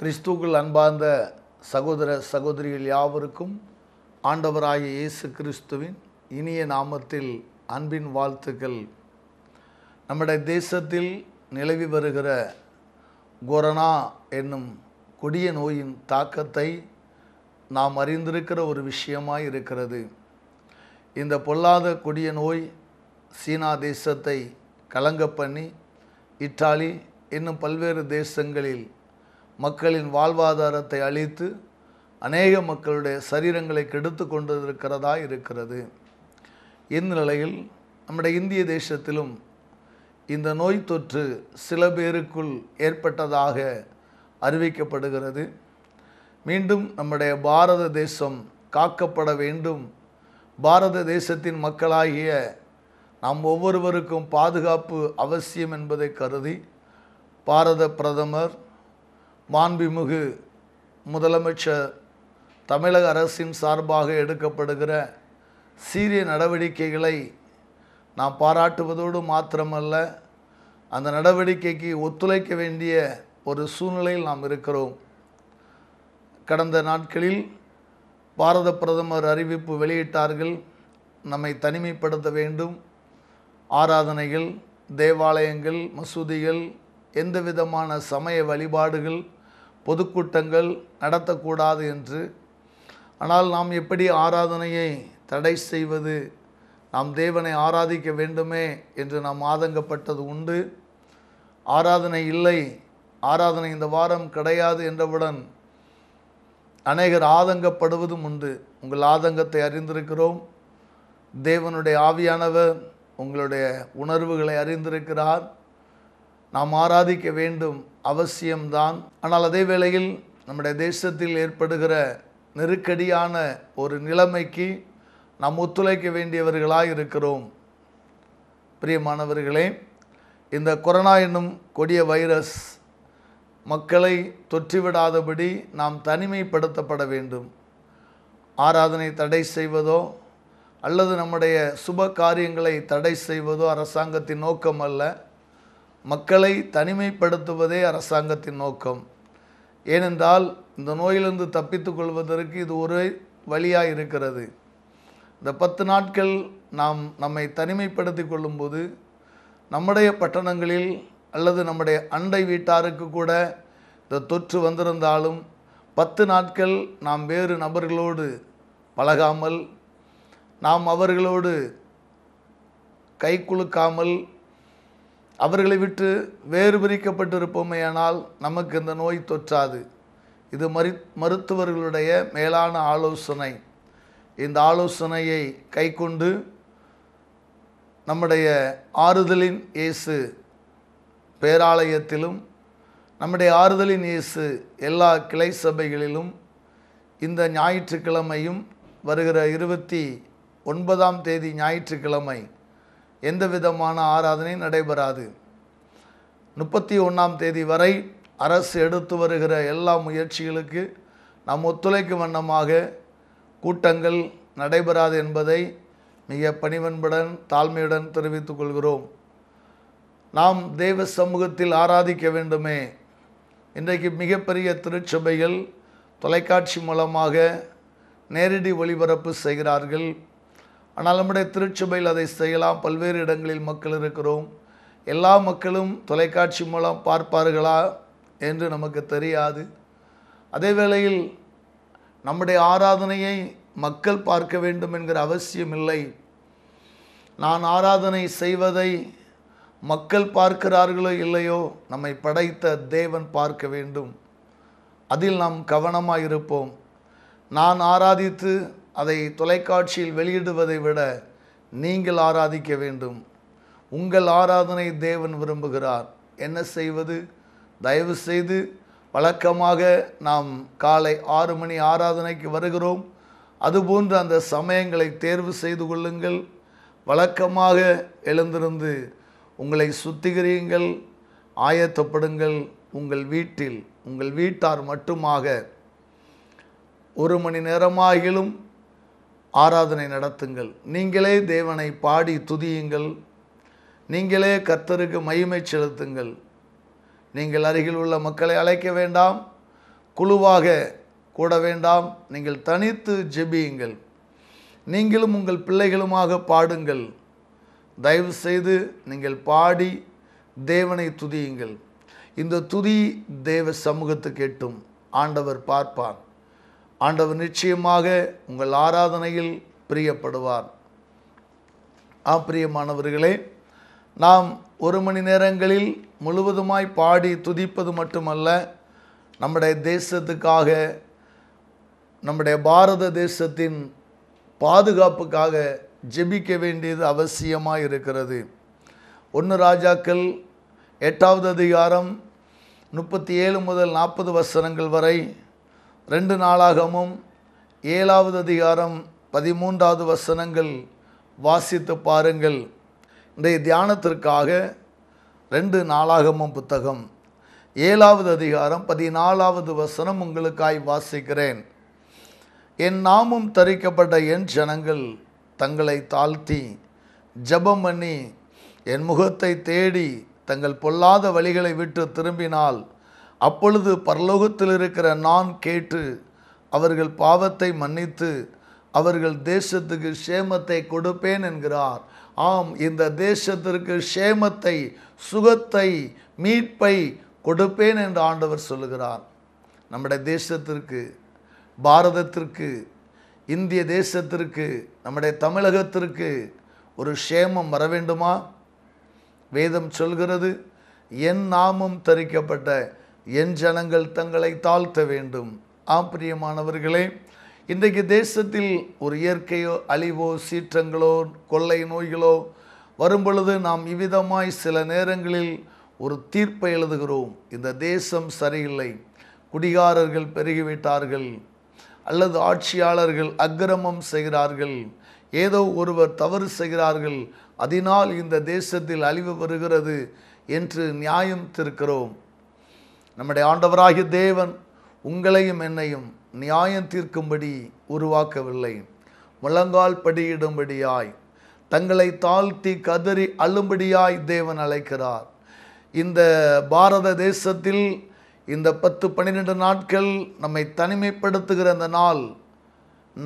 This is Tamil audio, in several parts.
கிறிஸ்துக்கள் அன்பார்ந்த சகோதர சகோதரிகள் யாவருக்கும் ஆண்டவராய இயேசு கிறிஸ்துவின் இனிய நாமத்தில் அன்பின் வாழ்த்துக்கள் நம்முடைய தேசத்தில் நிலவி வருகிற கொரோனா என்னும் கொடிய நோயின் தாக்கத்தை நாம் அறிந்திருக்கிற ஒரு விஷயமாய் இருக்கிறது இந்த பொல்லாத கொடிய நோய் சீனா தேசத்தை கலங்க பண்ணி இத்தாலி இன்னும் பல்வேறு தேசங்களில் மக்களின் வாழ்வாதாரத்தை அழித்து அநேக மக்களுடைய சரீரங்களை கெடுத்து கொண்டிருக்கிறதா இருக்கிறதா இருக்கிறது இந்நிலையில் நம்முடைய இந்திய தேசத்திலும் இந்த நோய் தொற்று சில பேருக்குள் ஏற்பட்டதாக அறிவிக்கப்படுகிறது மீண்டும் நம்முடைய பாரத தேசம் காக்கப்பட வேண்டும் பாரத தேசத்தின் மக்களாகிய நாம் ஒவ்வொருவருக்கும் பாதுகாப்பு அவசியம் என்பதை கருதி பாரத பிரதமர் மாண்புமிகு முதலமைச்சர் தமிழக அரசின் சார்பாக எடுக்கப்படுகிற சீரிய நடவடிக்கைகளை நாம் பாராட்டுவதோடு மாத்திரமல்ல அந்த நடவடிக்கைக்கு ஒத்துழைக்க வேண்டிய ஒரு சூழ்நிலையில் நாம் இருக்கிறோம் கடந்த நாட்களில் பாரத பிரதமர் அறிவிப்பு வெளியிட்டார்கள் நம்மை தனிமைப்படுத்த வேண்டும் ஆராதனைகள் தேவாலயங்கள் மசூதிகள் எந்த விதமான சமய வழிபாடுகள் பொதுக்கூட்டங்கள் நடத்தக்கூடாது என்று ஆனால் நாம் எப்படி ஆராதனையை தடை செய்வது நாம் தேவனை ஆராதிக்க வேண்டுமே என்று நாம் ஆதங்கப்பட்டது உண்டு ஆராதனை இல்லை ஆராதனை இந்த வாரம் கிடையாது என்றவுடன் அநேகர் ஆதங்கப்படுவதும் உண்டு உங்கள் ஆதங்கத்தை அறிந்திருக்கிறோம் தேவனுடைய ஆவியானவர் உங்களுடைய உணர்வுகளை அறிந்திருக்கிறார் நாம் ஆராதிக்க வேண்டும் அவசியம்தான் ஆனால் அதே வேளையில் நம்முடைய தேசத்தில் ஏற்படுகிற நெருக்கடியான ஒரு நிலைமைக்கு நாம் ஒத்துழைக்க வேண்டியவர்களாக இருக்கிறோம் பிரியமானவர்களே இந்த கொரோனா என்னும் கொடிய வைரஸ் மக்களை தொற்றிவிடாதபடி நாம் தனிமைப்படுத்தப்பட வேண்டும் ஆராதனை தடை செய்வதோ அல்லது நம்முடைய சுப காரியங்களை தடை செய்வதோ அரசாங்கத்தின் நோக்கம் அல்ல மக்களை தனிமைப்படுத்துவதே அரசாங்கத்தின் நோக்கம் ஏனென்றால் இந்த நோயிலிருந்து தப்பித்து கொள்வதற்கு இது ஒரு வழியாக இருக்கிறது இந்த பத்து நாட்கள் நாம் நம்மை தனிமைப்படுத்தி கொள்ளும்போது நம்முடைய பட்டணங்களில் அல்லது நம்முடைய அண்டை வீட்டாருக்கு கூட இந்த தொற்று வந்திருந்தாலும் பத்து நாட்கள் நாம் வேறு நபர்களோடு பழகாமல் நாம் அவர்களோடு கை குலுக்காமல் அவர்களை விட்டு வேறு பிரிக்கப்பட்டிருப்போமேயானால் நமக்கு இந்த நோய் தொற்றாது இது மரி மருத்துவர்களுடைய மேலான ஆலோசனை இந்த ஆலோசனையை கைக்கொண்டு நம்முடைய ஆறுதலின் இயேசு பேராலயத்திலும் நம்முடைய ஆறுதலின் இயேசு எல்லா கிளை சபைகளிலும் இந்த ஞாயிற்றுக்கிழமையும் வருகிற இருபத்தி ஒன்பதாம் தேதி ஞாயிற்றுக்கிழமை எந்த விதமான ஆராதனையும் நடைபெறாது முப்பத்தி ஒன்றாம் தேதி வரை அரசு எடுத்து வருகிற எல்லா முயற்சிகளுக்கு நாம் ஒத்துழைக்கும் வண்ணமாக கூட்டங்கள் நடைபெறாது என்பதை மிக பணிவன்புடன் தாழ்மையுடன் தெரிவித்துக் கொள்கிறோம் நாம் தெய்வ சமூகத்தில் ஆராதிக்க வேண்டுமே இன்றைக்கு மிகப்பெரிய திருச்சபைகள் தொலைக்காட்சி மூலமாக நேரடி ஒளிபரப்பு செய்கிறார்கள் ஆனால் நம்முடைய திருச்சபையில் அதை செய்யலாம் பல்வேறு இடங்களில் மக்கள் இருக்கிறோம் எல்லா மக்களும் தொலைக்காட்சி மூலம் பார்ப்பார்களா என்று நமக்கு தெரியாது அதே வேளையில் நம்முடைய ஆராதனையை மக்கள் பார்க்க வேண்டும் என்கிற அவசியம் இல்லை நான் ஆராதனை செய்வதை மக்கள் பார்க்கிறார்களோ இல்லையோ நம்மை படைத்த தேவன் பார்க்க வேண்டும் அதில் நாம் கவனமாக இருப்போம் நான் ஆராதித்து அதை தொலைக்காட்சியில் வெளியிடுவதை விட நீங்கள் ஆராதிக்க வேண்டும் உங்கள் ஆராதனை தேவன் விரும்புகிறார் என்ன செய்வது தயவு செய்து வழக்கமாக நாம் காலை ஆறு மணி ஆராதனைக்கு வருகிறோம் அதுபோன்று அந்த சமயங்களை தேர்வு செய்து கொள்ளுங்கள் வழக்கமாக எழுந்திருந்து உங்களை சுத்திகரியுங்கள் ஆயத்தப்படுங்கள் உங்கள் வீட்டில் உங்கள் வீட்டார் மட்டுமாக ஒரு மணி நேரமாகிலும் ஆராதனை நடத்துங்கள் நீங்களே தேவனை பாடி துதியுங்கள் நீங்களே கர்த்தருக்கு மகிமை செலுத்துங்கள் நீங்கள் அருகில் உள்ள மக்களை அழைக்க வேண்டாம் குழுவாக கூட வேண்டாம் நீங்கள் தனித்து ஜெபியுங்கள் நீங்களும் உங்கள் பிள்ளைகளுமாக பாடுங்கள் தயவு செய்து நீங்கள் பாடி தேவனை துதியுங்கள் இந்த துதி தேவ சமூகத்துக்கு எட்டும் ஆண்டவர் பார்ப்பான் ஆண்டவர் நிச்சயமாக உங்கள் ஆராதனையில் பிரியப்படுவார் ஆப்பிரியமானவர்களே நாம் ஒரு மணி நேரங்களில் முழுவதுமாய் பாடி துதிப்பது மட்டுமல்ல நம்முடைய தேசத்துக்காக நம்முடைய பாரத தேசத்தின் பாதுகாப்புக்காக ஜெபிக்க வேண்டியது அவசியமாக இருக்கிறது ஒன்று ராஜாக்கள் எட்டாவது அதிகாரம் முப்பத்தி ஏழு முதல் நாற்பது வசனங்கள் வரை ரெண்டு நாளாகமும் ஏழாவது அதிகாரம் பதிமூன்றாவது வசனங்கள் வாசித்து பாருங்கள் இன்றைய தியானத்திற்காக ரெண்டு நாளாகமும் புத்தகம் ஏழாவது அதிகாரம் பதினாலாவது வசனம் உங்களுக்காய் வாசிக்கிறேன் என் நாமும் தரிக்கப்பட்ட என் ஜனங்கள் தங்களை தாழ்த்தி ஜபம் பண்ணி என் முகத்தை தேடி தங்கள் பொல்லாத வழிகளை விட்டு திரும்பினால் அப்பொழுது பரலோகத்தில் இருக்கிற நான் கேட்டு அவர்கள் பாவத்தை மன்னித்து அவர்கள் தேசத்துக்கு சேமத்தை கொடுப்பேன் என்கிறார் ஆம் இந்த தேசத்திற்கு சேமத்தை சுகத்தை மீட்பை கொடுப்பேன் என்று ஆண்டவர் சொல்லுகிறார் நம்முடைய தேசத்திற்கு பாரதத்திற்கு இந்திய தேசத்திற்கு நம்முடைய தமிழகத்திற்கு ஒரு சேமம் வர வேண்டுமா வேதம் சொல்கிறது என் நாமம் தரிக்கப்பட்ட என் ஜனங்கள் தங்களை தாழ்த்த வேண்டும் ஆப்பிரியமானவர்களே இன்றைக்கு தேசத்தில் ஒரு இயற்கையோ அழிவோ சீற்றங்களோ கொள்ளை நோய்களோ வரும் பொழுது நாம் இவ்விதமாய் சில நேரங்களில் ஒரு தீர்ப்பை எழுதுகிறோம் இந்த தேசம் சரியில்லை குடிகாரர்கள் பெருகிவிட்டார்கள் அல்லது ஆட்சியாளர்கள் அக்கிரமம் செய்கிறார்கள் ஏதோ ஒருவர் தவறு செய்கிறார்கள் அதனால் இந்த தேசத்தில் அழிவு வருகிறது என்று நியாயம் திருக்கிறோம் நம்முடைய ஆண்டவராகிய தேவன் உங்களையும் என்னையும் நியாயம் தீர்க்கும்படி உருவாக்கவில்லை முழங்கால் படியிடும்படியாய் தங்களை தாழ்த்தி கதறி அழும்படியாய் தேவன் அழைக்கிறார் இந்த பாரத தேசத்தில் இந்த பத்து பன்னிரெண்டு நாட்கள் நம்மை தனிமைப்படுத்துகிற அந்த நாள்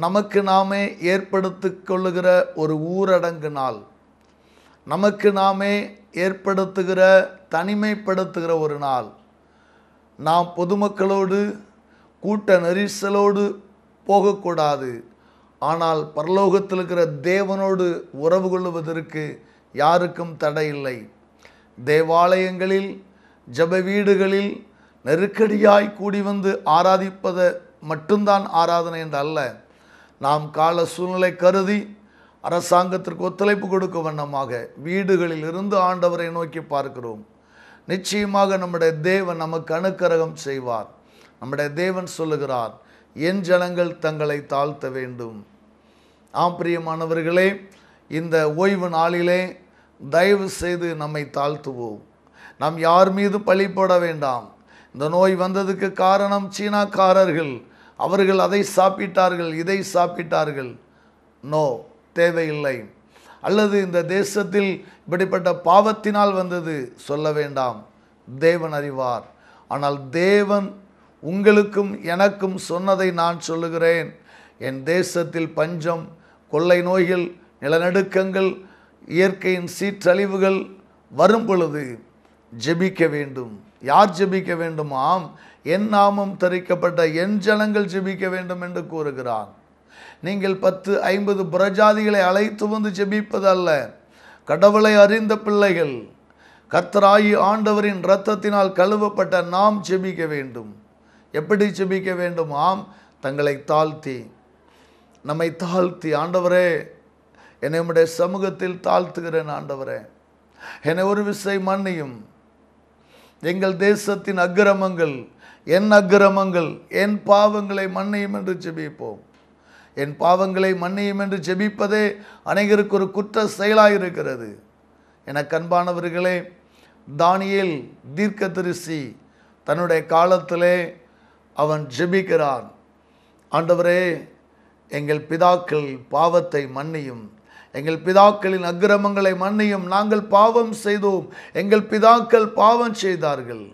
நமக்கு நாமே ஏற்படுத்தி கொள்ளுகிற ஒரு ஊரடங்கு நாள் நமக்கு நாமே ஏற்படுத்துகிற தனிமைப்படுத்துகிற ஒரு நாள் நாம் பொதுமக்களோடு கூட்ட நெரிசலோடு போகக்கூடாது ஆனால் பரலோகத்தில் இருக்கிற தேவனோடு உறவு கொள்வதற்கு யாருக்கும் தடையில்லை தேவாலயங்களில் ஜப வீடுகளில் நெருக்கடியாய் கூடி வந்து ஆராதிப்பதை மட்டும்தான் ஆராதனை என்று அல்ல நாம் கால சூழ்நிலை கருதி அரசாங்கத்திற்கு ஒத்துழைப்பு கொடுக்க வண்ணமாக வீடுகளில் இருந்து ஆண்டவரை நோக்கி பார்க்கிறோம் நிச்சயமாக நம்முடைய தேவன் நமக்கு அனுக்கரகம் செய்வார் நம்முடைய தேவன் சொல்லுகிறார் என் ஜனங்கள் தங்களை தாழ்த்த வேண்டும் ஆம் பிரியமானவர்களே இந்த ஓய்வு நாளிலே தயவு செய்து நம்மை தாழ்த்துவோம் நாம் யார் மீது பழி போட வேண்டாம் இந்த நோய் வந்ததுக்கு காரணம் சீனாக்காரர்கள் அவர்கள் அதை சாப்பிட்டார்கள் இதை சாப்பிட்டார்கள் நோ தேவையில்லை அல்லது இந்த தேசத்தில் இப்படிப்பட்ட பாவத்தினால் வந்தது சொல்ல வேண்டாம் தேவன் அறிவார் ஆனால் தேவன் உங்களுக்கும் எனக்கும் சொன்னதை நான் சொல்லுகிறேன் என் தேசத்தில் பஞ்சம் கொள்ளை நோய்கள் நிலநடுக்கங்கள் இயற்கையின் சீற்றழிவுகள் வரும் பொழுது ஜெபிக்க வேண்டும் யார் ஜெபிக்க வேண்டுமாம் என் நாமம் தரிக்கப்பட்ட என் ஜனங்கள் ஜெபிக்க வேண்டும் என்று கூறுகிறான் நீங்கள் பத்து ஐம்பது புரஜாதிகளை அழைத்து வந்து ஜெபிப்பது அல்ல கடவுளை அறிந்த பிள்ளைகள் கத்தராயி ஆண்டவரின் இரத்தத்தினால் கழுவப்பட்ட நாம் செபிக்க வேண்டும் எப்படி செபிக்க வேண்டும் ஆம் தங்களை தாழ்த்தி நம்மை தாழ்த்தி ஆண்டவரே என்னை உடைய சமூகத்தில் தாழ்த்துகிறேன் ஆண்டவரே என்னை ஒரு விசை மன்னியும் எங்கள் தேசத்தின் அக்கிரமங்கள் என் அக்கிரமங்கள் என் பாவங்களை மன்னியும் என்று செபிப்போம் என் பாவங்களை மன்னியும் என்று ஜெபிப்பதே அனைவருக்கு ஒரு குற்ற செயலாக இருக்கிறது என கண்பானவர்களே தானியில் தீர்க்க திருசி தன்னுடைய காலத்திலே அவன் ஜெபிக்கிறான் ஆண்டவரே எங்கள் பிதாக்கள் பாவத்தை மன்னியும் எங்கள் பிதாக்களின் அக்கிரமங்களை மன்னியும் நாங்கள் பாவம் செய்தோம் எங்கள் பிதாக்கள் பாவம் செய்தார்கள்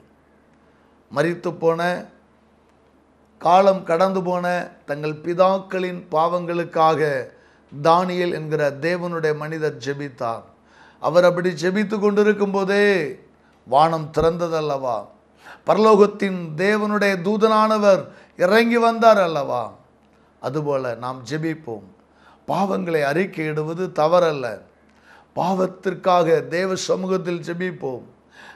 மறித்து போன காலம் கடந்து போன தங்கள் பிதாக்களின் பாவங்களுக்காக தானியல் என்கிற தேவனுடைய மனிதர் ஜெபித்தார் அவர் அப்படி ஜெபித்து கொண்டிருக்கும் போதே வானம் திறந்ததல்லவா பரலோகத்தின் தேவனுடைய தூதனானவர் இறங்கி வந்தார் அல்லவா அதுபோல நாம் ஜெபிப்போம் பாவங்களை அறிக்கையிடுவது தவறல்ல பாவத்திற்காக தேவ சமூகத்தில் ஜெபிப்போம்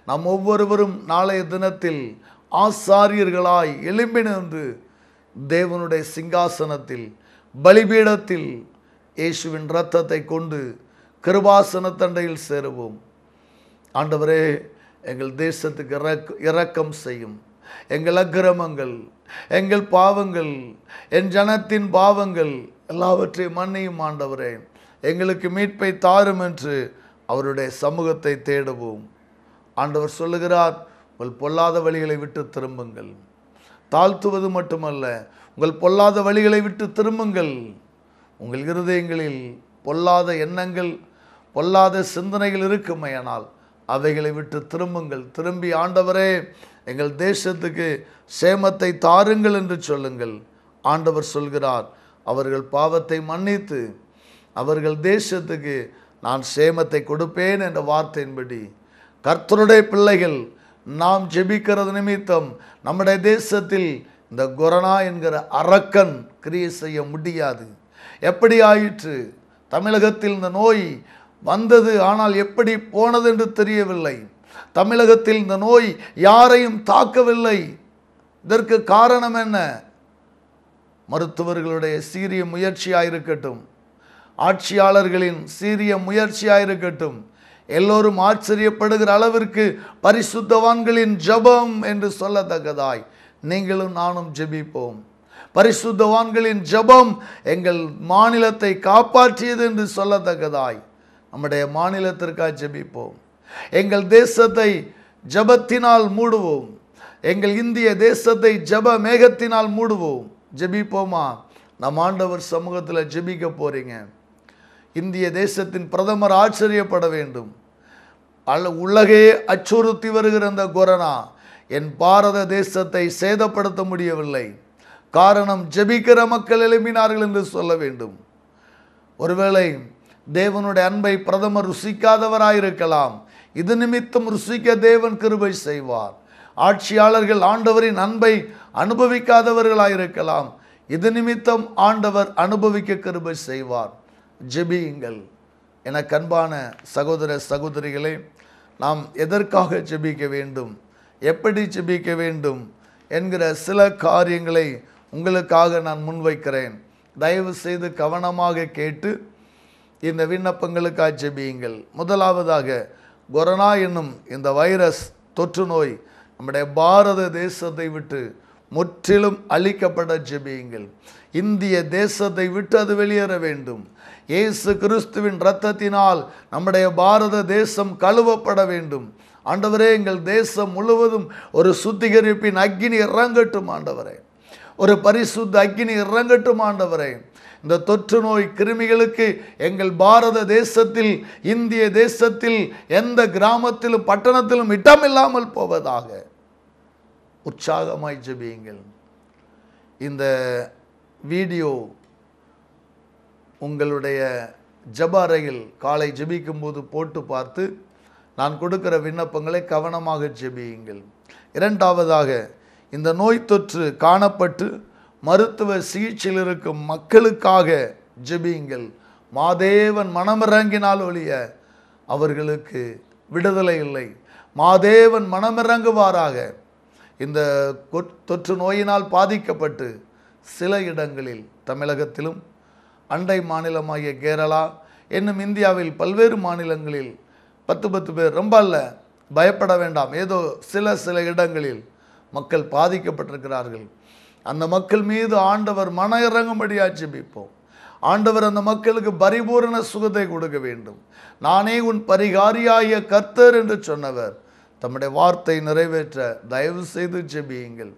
நாம் ஒவ்வொருவரும் நாளைய தினத்தில் ஆசாரியர்களாய் எலும்பினந்து தேவனுடைய சிங்காசனத்தில் பலிபீடத்தில் இயேசுவின் இரத்தத்தை கொண்டு கிருபாசனத்தண்டையில் சேருவோம் ஆண்டவரே எங்கள் தேசத்துக்கு இறக் இரக்கம் செய்யும் எங்கள் அக்கிரமங்கள் எங்கள் பாவங்கள் என் ஜனத்தின் பாவங்கள் எல்லாவற்றையும் மன்னியும் ஆண்டவரே எங்களுக்கு மீட்பை தாரும் என்று அவருடைய சமூகத்தை தேடுவோம் ஆண்டவர் சொல்லுகிறார் உங்கள் பொல்லாத வழிகளை விட்டு திரும்புங்கள் தாழ்த்துவது மட்டுமல்ல உங்கள் பொல்லாத வழிகளை விட்டு திரும்புங்கள் உங்கள் இருதயங்களில் பொல்லாத எண்ணங்கள் பொல்லாத சிந்தனைகள் இருக்குமையானால் அவைகளை விட்டு திரும்புங்கள் திரும்பி ஆண்டவரே எங்கள் தேசத்துக்கு சேமத்தை தாருங்கள் என்று சொல்லுங்கள் ஆண்டவர் சொல்கிறார் அவர்கள் பாவத்தை மன்னித்து அவர்கள் தேசத்துக்கு நான் சேமத்தை கொடுப்பேன் என்ற வார்த்தையின்படி கர்த்தருடைய பிள்ளைகள் நாம் ஜெபிக்கிறது நிமித்தம் நம்முடைய தேசத்தில் இந்த கொரோனா என்கிற அரக்கன் கிரியை செய்ய முடியாது எப்படி ஆயிற்று தமிழகத்தில் இந்த நோய் வந்தது ஆனால் எப்படி போனது என்று தெரியவில்லை தமிழகத்தில் இந்த நோய் யாரையும் தாக்கவில்லை இதற்கு காரணம் என்ன மருத்துவர்களுடைய சீரிய முயற்சியாக இருக்கட்டும் ஆட்சியாளர்களின் சீரிய முயற்சியாக இருக்கட்டும் எல்லோரும் ஆச்சரியப்படுகிற அளவிற்கு பரிசுத்தவான்களின் ஜபம் என்று சொல்லத்தக்கதாய் நீங்களும் நானும் ஜெபிப்போம் பரிசுத்தவான்களின் ஜபம் எங்கள் மாநிலத்தை காப்பாற்றியது என்று சொல்லத்தக்கதாய் நம்முடைய மாநிலத்திற்காக ஜெபிப்போம் எங்கள் தேசத்தை ஜபத்தினால் மூடுவோம் எங்கள் இந்திய தேசத்தை ஜப மேகத்தினால் மூடுவோம் ஜெபிப்போமா நம் ஆண்டவர் சமூகத்தில் ஜெபிக்க போகிறீங்க இந்திய தேசத்தின் பிரதமர் ஆச்சரியப்பட வேண்டும் அல்ல உலகே அச்சுறுத்தி வருகிற அந்த கொரோனா என் பாரத தேசத்தை சேதப்படுத்த முடியவில்லை காரணம் ஜபிக்கிற மக்கள் எழுப்பினார்கள் என்று சொல்ல வேண்டும் ஒருவேளை தேவனுடைய அன்பை பிரதமர் ருசிக்காதவராயிருக்கலாம் இது நிமித்தம் ருசிக்க தேவன் கிருபை செய்வார் ஆட்சியாளர்கள் ஆண்டவரின் அன்பை அனுபவிக்காதவர்களாயிருக்கலாம் இது நிமித்தம் ஆண்டவர் அனுபவிக்க கிருபை செய்வார் ஜெபியுங்கள் என கண்பான சகோதர சகோதரிகளே நாம் எதற்காக ஜெபிக்க வேண்டும் எப்படி ஜெபிக்க வேண்டும் என்கிற சில காரியங்களை உங்களுக்காக நான் முன்வைக்கிறேன் தயவு செய்து கவனமாக கேட்டு இந்த விண்ணப்பங்களுக்காக ஜெபியுங்கள் முதலாவதாக கொரோனா என்னும் இந்த வைரஸ் தொற்று நோய் நம்முடைய பாரத தேசத்தை விட்டு முற்றிலும் அழிக்கப்பட ஜெபியுங்கள் இந்திய தேசத்தை விட்டு அது வெளியேற வேண்டும் இயேசு கிறிஸ்துவின் இரத்தத்தினால் நம்முடைய பாரத தேசம் கழுவப்பட வேண்டும் ஆண்டவரே எங்கள் தேசம் முழுவதும் ஒரு சுத்திகரிப்பின் அக்னி இறங்கட்டும் ஆண்டவரே ஒரு பரிசுத்த அக்னி இறங்கட்டும் ஆண்டவரே இந்த தொற்று நோய் கிருமிகளுக்கு எங்கள் பாரத தேசத்தில் இந்திய தேசத்தில் எந்த கிராமத்திலும் பட்டணத்திலும் இட்டமில்லாமல் போவதாக உற்சாகமாய் ஜெபியுங்கள் இந்த வீடியோ உங்களுடைய ஜப காலை ஜெபிக்கும்போது போது போட்டு பார்த்து நான் கொடுக்கிற விண்ணப்பங்களை கவனமாக ஜெபியுங்கள் இரண்டாவதாக இந்த நோய் தொற்று காணப்பட்டு மருத்துவ சிகிச்சையில் இருக்கும் மக்களுக்காக ஜெபியுங்கள் மாதேவன் மனமிறங்கினால் ஒழிய அவர்களுக்கு விடுதலை இல்லை மாதேவன் மனமிறங்குவாராக இந்த தொற்று நோயினால் பாதிக்கப்பட்டு சில இடங்களில் தமிழகத்திலும் அண்டை மாநிலமாகிய கேரளா என்னும் இந்தியாவில் பல்வேறு மாநிலங்களில் பத்து பத்து பேர் ரொம்ப அல்ல பயப்பட வேண்டாம் ஏதோ சில சில இடங்களில் மக்கள் பாதிக்கப்பட்டிருக்கிறார்கள் அந்த மக்கள் மீது ஆண்டவர் மன இறங்கும்படியாக ஜெபிப்போம் ஆண்டவர் அந்த மக்களுக்கு பரிபூரண சுகத்தை கொடுக்க வேண்டும் நானே உன் பரிகாரியாகிய கர்த்தர் என்று சொன்னவர் தம்முடைய வார்த்தை நிறைவேற்ற தயவு செய்து ஜெபியுங்கள்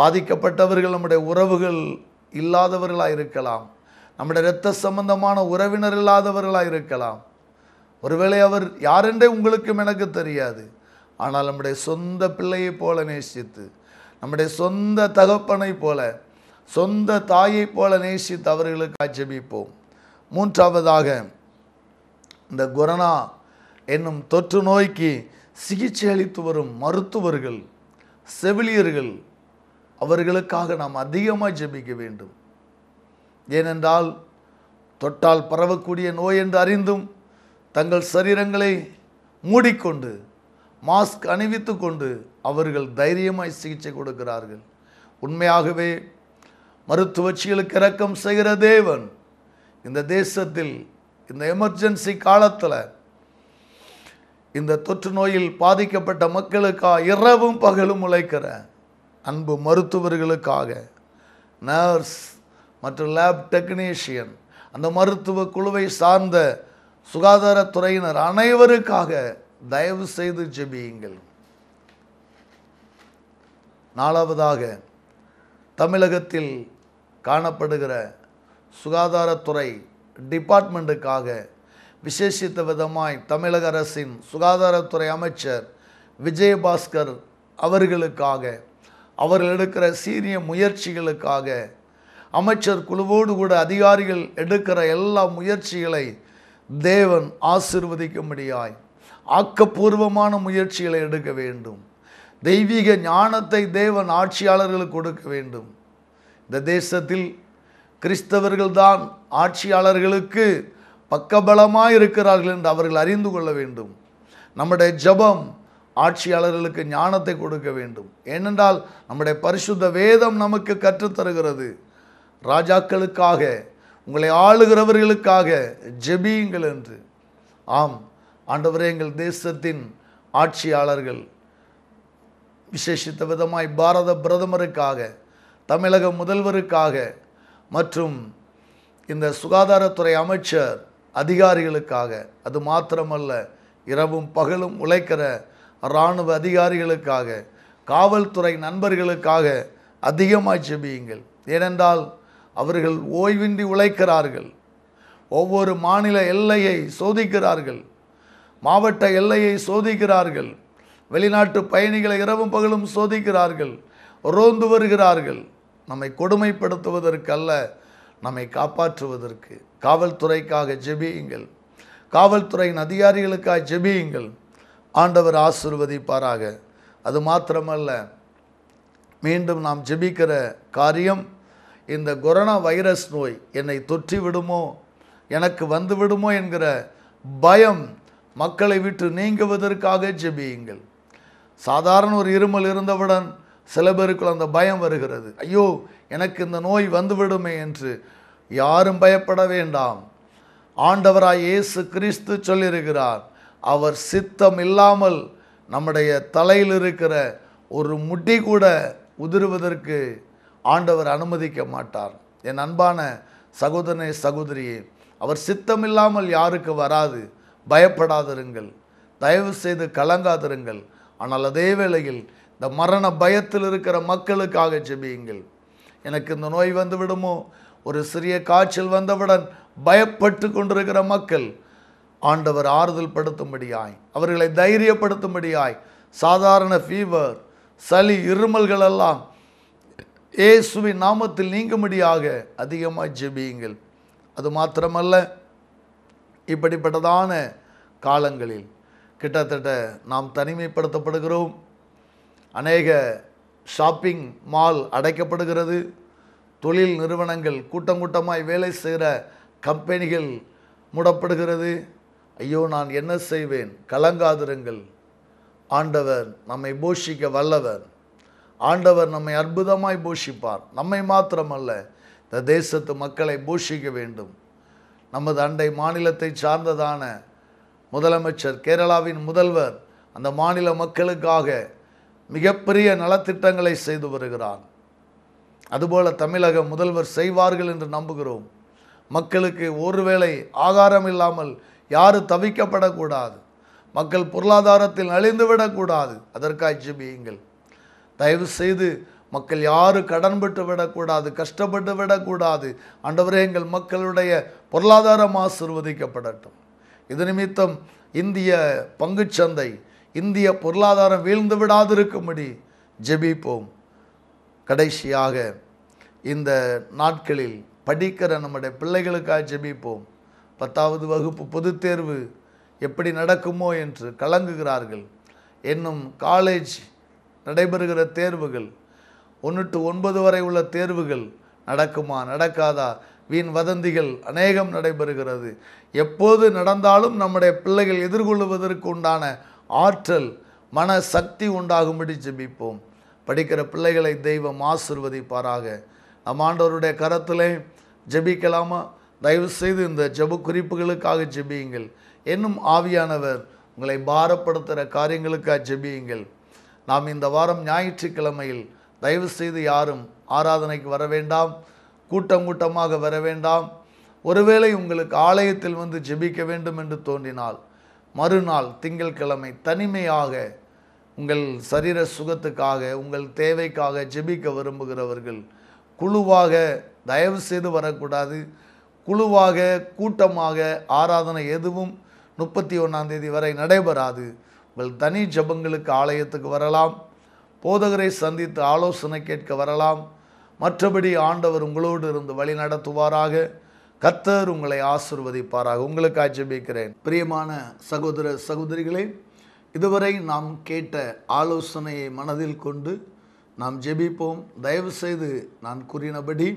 பாதிக்கப்பட்டவர்கள் நம்முடைய உறவுகள் இல்லாதவர்களாக இருக்கலாம் நம்முடைய இரத்த சம்பந்தமான உறவினர் இல்லாதவர்களாக இருக்கலாம் ஒருவேளை அவர் யாரென்றே உங்களுக்கும் எனக்கு தெரியாது ஆனால் நம்முடைய சொந்த பிள்ளையை போல நேசித்து நம்முடைய சொந்த தகப்பனை போல சொந்த தாயைப் போல நேசித்து அவர்களுக்கு ஆட்சேபிப்போம் மூன்றாவதாக இந்த கொரோனா என்னும் தொற்று நோய்க்கு சிகிச்சை அளித்து வரும் மருத்துவர்கள் செவிலியர்கள் அவர்களுக்காக நாம் அதிகமாக ஜெபிக்க வேண்டும் ஏனென்றால் தொட்டால் பரவக்கூடிய நோய் என்று அறிந்தும் தங்கள் சரீரங்களை மூடிக்கொண்டு மாஸ்க் அணிவித்து கொண்டு அவர்கள் தைரியமாய் சிகிச்சை கொடுக்கிறார்கள் உண்மையாகவே மருத்துவச்சிகளுக்கு இறக்கம் செய்கிற தேவன் இந்த தேசத்தில் இந்த எமர்ஜென்சி காலத்தில் இந்த தொற்று நோயில் பாதிக்கப்பட்ட மக்களுக்காக இரவும் பகலும் உழைக்கிற அன்பு மருத்துவர்களுக்காக நர்ஸ் மற்றும் லேப் டெக்னீஷியன் அந்த மருத்துவ குழுவை சார்ந்த சுகாதாரத்துறையினர் அனைவருக்காக தயவு செய்து ஜெபியுங்கள் நாலாவதாக தமிழகத்தில் காணப்படுகிற சுகாதாரத்துறை டிபார்ட்மெண்ட்டுக்காக விசேஷித்த விதமாய் தமிழக அரசின் சுகாதாரத்துறை அமைச்சர் விஜயபாஸ்கர் அவர்களுக்காக அவர்கள் எடுக்கிற சீரிய முயற்சிகளுக்காக அமைச்சர் குழுவோடு கூட அதிகாரிகள் எடுக்கிற எல்லா முயற்சிகளை தேவன் ஆசிர்வதிக்கும்படியாய் ஆக்கப்பூர்வமான முயற்சிகளை எடுக்க வேண்டும் தெய்வீக ஞானத்தை தேவன் ஆட்சியாளர்களுக்கு கொடுக்க வேண்டும் இந்த தேசத்தில் கிறிஸ்தவர்கள்தான் ஆட்சியாளர்களுக்கு பக்கபலமாக இருக்கிறார்கள் என்று அவர்கள் அறிந்து கொள்ள வேண்டும் நம்முடைய ஜபம் ஆட்சியாளர்களுக்கு ஞானத்தை கொடுக்க வேண்டும் ஏனென்றால் நம்முடைய பரிசுத்த வேதம் நமக்கு கற்றுத்தருகிறது ராஜாக்களுக்காக உங்களை ஆளுகிறவர்களுக்காக ஜெபியுங்கள் என்று ஆம் ஆண்டவரே எங்கள் தேசத்தின் ஆட்சியாளர்கள் விசேஷித்த விதமாய் பாரத பிரதமருக்காக தமிழக முதல்வருக்காக மற்றும் இந்த சுகாதாரத்துறை அமைச்சர் அதிகாரிகளுக்காக அது மாத்திரமல்ல இரவும் பகலும் உழைக்கிற இராணுவ அதிகாரிகளுக்காக காவல்துறை நண்பர்களுக்காக அதிகமாக செபியுங்கள் ஏனென்றால் அவர்கள் ஓய்வின்றி உழைக்கிறார்கள் ஒவ்வொரு மாநில எல்லையை சோதிக்கிறார்கள் மாவட்ட எல்லையை சோதிக்கிறார்கள் வெளிநாட்டு பயணிகளை இரவும் பகலும் சோதிக்கிறார்கள் ரோந்து வருகிறார்கள் நம்மை கொடுமைப்படுத்துவதற்கு அல்ல நம்மை காப்பாற்றுவதற்கு காவல்துறைக்காக ஜெபியுங்கள் காவல்துறையின் அதிகாரிகளுக்காக ஜெபியுங்கள் ஆண்டவர் ஆசிர்வதிப்பாராக அது மாத்திரமல்ல மீண்டும் நாம் ஜெபிக்கிற காரியம் இந்த கொரோனா வைரஸ் நோய் என்னை தொற்றி விடுமோ எனக்கு வந்து விடுமோ என்கிற பயம் மக்களை விட்டு நீங்குவதற்காக ஜெபியுங்கள் சாதாரண ஒரு இருமல் இருந்தவுடன் சில பேருக்குள் அந்த பயம் வருகிறது ஐயோ எனக்கு இந்த நோய் வந்துவிடுமே என்று யாரும் பயப்பட வேண்டாம் ஆண்டவராய் இயேசு கிறிஸ்து சொல்லியிருக்கிறார் அவர் சித்தம் இல்லாமல் நம்முடைய தலையில் இருக்கிற ஒரு முட்டி கூட உதிர்வதற்கு ஆண்டவர் அனுமதிக்க மாட்டார் என் அன்பான சகோதரனே சகோதரியே அவர் சித்தமில்லாமல் யாருக்கு வராது பயப்படாதிருங்கள் தயவு செய்து கலங்காதிருங்கள் ஆனால் அதே வேளையில் இந்த மரண பயத்தில் இருக்கிற மக்களுக்காக ஜெபியுங்கள் எனக்கு இந்த நோய் வந்து விடுமோ ஒரு சிறிய காய்ச்சல் வந்தவுடன் பயப்பட்டு கொண்டிருக்கிற மக்கள் ஆண்டவர் ஆறுதல் படுத்தும்படியாய் அவர்களை தைரியப்படுத்தும்படியாய் சாதாரண ஃபீவர் சளி இருமல்களெல்லாம் இயேசுவின் நாமத்தில் நீங்கும்படியாக அதிகமாக ஜெபியுங்கள் அது மாத்திரமல்ல இப்படிப்பட்டதான காலங்களில் கிட்டத்தட்ட நாம் தனிமைப்படுத்தப்படுகிறோம் அநேக ஷாப்பிங் மால் அடைக்கப்படுகிறது தொழில் நிறுவனங்கள் கூட்டம் கூட்டமாய் வேலை செய்கிற கம்பெனிகள் மூடப்படுகிறது ஐயோ நான் என்ன செய்வேன் கலங்காதிருங்கள் ஆண்டவர் நம்மை போஷிக்க வல்லவர் ஆண்டவர் நம்மை அற்புதமாய் பூஷிப்பார் நம்மை மாத்திரமல்ல இந்த தேசத்து மக்களை பூஷிக்க வேண்டும் நமது அண்டை மாநிலத்தை சார்ந்ததான முதலமைச்சர் கேரளாவின் முதல்வர் அந்த மாநில மக்களுக்காக மிகப்பெரிய நலத்திட்டங்களை செய்து வருகிறார் அதுபோல தமிழக முதல்வர் செய்வார்கள் என்று நம்புகிறோம் மக்களுக்கு ஒருவேளை ஆகாரம் இல்லாமல் யாரும் தவிக்கப்படக்கூடாது மக்கள் பொருளாதாரத்தில் அழிந்துவிடக்கூடாது அதற்காக ஜிபியுங்கள் தயவு செய்து மக்கள் யாரும் கடன்பட்டு விடக்கூடாது கஷ்டப்பட்டு விடக்கூடாது அண்டவரே எங்கள் மக்களுடைய பொருளாதாரம் ஆசிர்வதிக்கப்படட்டும் இது நிமித்தம் இந்திய பங்குச்சந்தை இந்திய பொருளாதாரம் வீழ்ந்து விடாதிருக்கும்படி ஜெபிப்போம் கடைசியாக இந்த நாட்களில் படிக்கிற நம்முடைய பிள்ளைகளுக்காக ஜெபிப்போம் பத்தாவது வகுப்பு பொது தேர்வு எப்படி நடக்குமோ என்று கலங்குகிறார்கள் என்னும் காலேஜ் நடைபெறுகிற தேர்வுகள் ஒன்று டு ஒன்பது வரை உள்ள தேர்வுகள் நடக்குமா நடக்காதா வீண் வதந்திகள் அநேகம் நடைபெறுகிறது எப்போது நடந்தாலும் நம்முடைய பிள்ளைகள் எதிர்கொள்வதற்கு உண்டான ஆற்றல் மன சக்தி உண்டாகும்படி ஜெபிப்போம் படிக்கிற பிள்ளைகளை தெய்வம் ஆசிர்வதிப்பாராக நம் ஆண்டவருடைய கரத்திலே ஜெபிக்கலாமா தயவு செய்து இந்த ஜெப குறிப்புகளுக்காக ஜெபியுங்கள் என்னும் ஆவியானவர் உங்களை பாரப்படுத்துகிற காரியங்களுக்காக ஜெபியுங்கள் நாம் இந்த வாரம் ஞாயிற்றுக்கிழமையில் தயவு செய்து யாரும் ஆராதனைக்கு வர வேண்டாம் கூட்டம் கூட்டமாக வர வேண்டாம் ஒருவேளை உங்களுக்கு ஆலயத்தில் வந்து ஜெபிக்க வேண்டும் என்று தோன்றினால் மறுநாள் திங்கள்கிழமை தனிமையாக உங்கள் சரீர சுகத்துக்காக உங்கள் தேவைக்காக ஜெபிக்க விரும்புகிறவர்கள் குழுவாக தயவு செய்து வரக்கூடாது குழுவாக கூட்டமாக ஆராதனை எதுவும் முப்பத்தி ஒன்றாம் தேதி வரை நடைபெறாது உங்கள் தனி ஜபங்களுக்கு ஆலயத்துக்கு வரலாம் போதகரை சந்தித்து ஆலோசனை கேட்க வரலாம் மற்றபடி ஆண்டவர் உங்களோடு இருந்து வழி நடத்துவாராக கத்தர் உங்களை ஆசிர்வதிப்பாராக உங்களுக்கு ஆட்சேபிக்கிறேன் பிரியமான சகோதர சகோதரிகளே இதுவரை நாம் கேட்ட ஆலோசனையை மனதில் கொண்டு நாம் ஜெபிப்போம் தயவு செய்து நான் கூறினபடி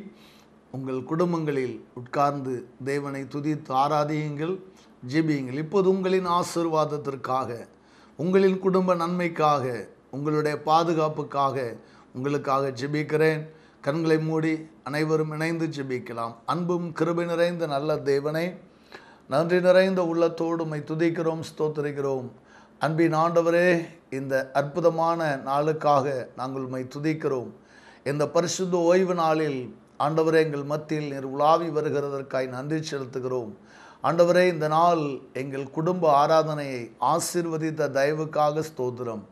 உங்கள் குடும்பங்களில் உட்கார்ந்து தேவனை துதித்து ஆராதியுங்கள் ஜெபியுங்கள் இப்போது உங்களின் ஆசிர்வாதத்திற்காக உங்களின் குடும்ப நன்மைக்காக உங்களுடைய பாதுகாப்புக்காக உங்களுக்காக ஜெபிக்கிறேன் கண்களை மூடி அனைவரும் இணைந்து ஜெபிக்கலாம் அன்பும் கிருபை நிறைந்த நல்ல தேவனை நன்றி நிறைந்த உமை துதிக்கிறோம் ஸ்தோத்திரிக்கிறோம் அன்பின் ஆண்டவரே இந்த அற்புதமான நாளுக்காக நாங்கள் உண்மை துதிக்கிறோம் இந்த பரிசுத்த ஓய்வு நாளில் ஆண்டவரே எங்கள் மத்தியில் நீர் உலாவி வருகிறதற்காய் நன்றி செலுத்துகிறோம் ஆண்டவரே இந்த நாள் எங்கள் குடும்ப ஆராதனையை ஆசிர்வதித்த தயவுக்காக ஸ்தோத்திரம்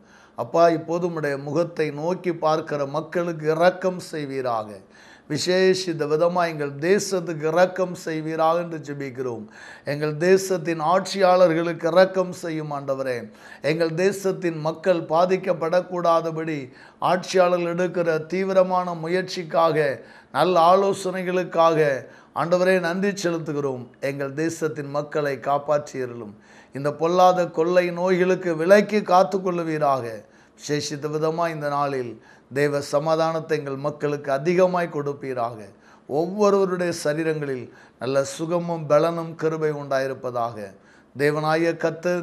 அப்பா இப்போது உடைய முகத்தை நோக்கி பார்க்கிற மக்களுக்கு இரக்கம் செய்வீராக விசேஷித்த விதமாக எங்கள் தேசத்துக்கு இரக்கம் செய்வீராக என்று ஜெபிக்கிறோம் எங்கள் தேசத்தின் ஆட்சியாளர்களுக்கு இரக்கம் செய்யும் ஆண்டவரே எங்கள் தேசத்தின் மக்கள் பாதிக்கப்படக்கூடாதபடி ஆட்சியாளர்கள் எடுக்கிற தீவிரமான முயற்சிக்காக நல்ல ஆலோசனைகளுக்காக ஆண்டவரே நன்றி செலுத்துகிறோம் எங்கள் தேசத்தின் மக்களை காப்பாற்றியிருளும் இந்த பொல்லாத கொள்ளை நோய்களுக்கு விலைக்கு காத்து கொள்ளுவீராக விசேஷித்த விதமாக இந்த நாளில் தெய்வ சமாதானத்தை எங்கள் மக்களுக்கு அதிகமாய் கொடுப்பீராக ஒவ்வொருவருடைய சரீரங்களில் நல்ல சுகமும் பலனும் கருவை உண்டாயிருப்பதாக தேவனாய கத்து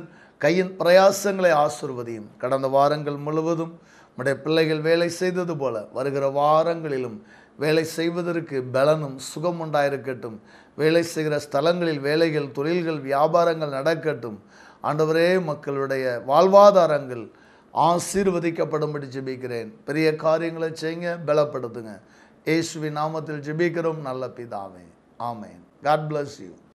கையின் பிரயாசங்களை ஆசிர்வதியும் கடந்த வாரங்கள் முழுவதும் நம்முடைய பிள்ளைகள் வேலை செய்தது போல வருகிற வாரங்களிலும் வேலை செய்வதற்கு பலனும் சுகம் உண்டாயிருக்கட்டும் வேலை செய்கிற ஸ்தலங்களில் வேலைகள் தொழில்கள் வியாபாரங்கள் நடக்கட்டும் ஆண்டவரே மக்களுடைய வாழ்வாதாரங்கள் ஆசீர்வதிக்கப்படும்படி ஜெபிக்கிறேன் பெரிய காரியங்களை செய்யுங்க பலப்படுத்துங்க இயேசுவின் நாமத்தில் ஜெபிக்கிறோம் நல்ல பிதாவே ஆமேன் காட் பிளஸ் யூ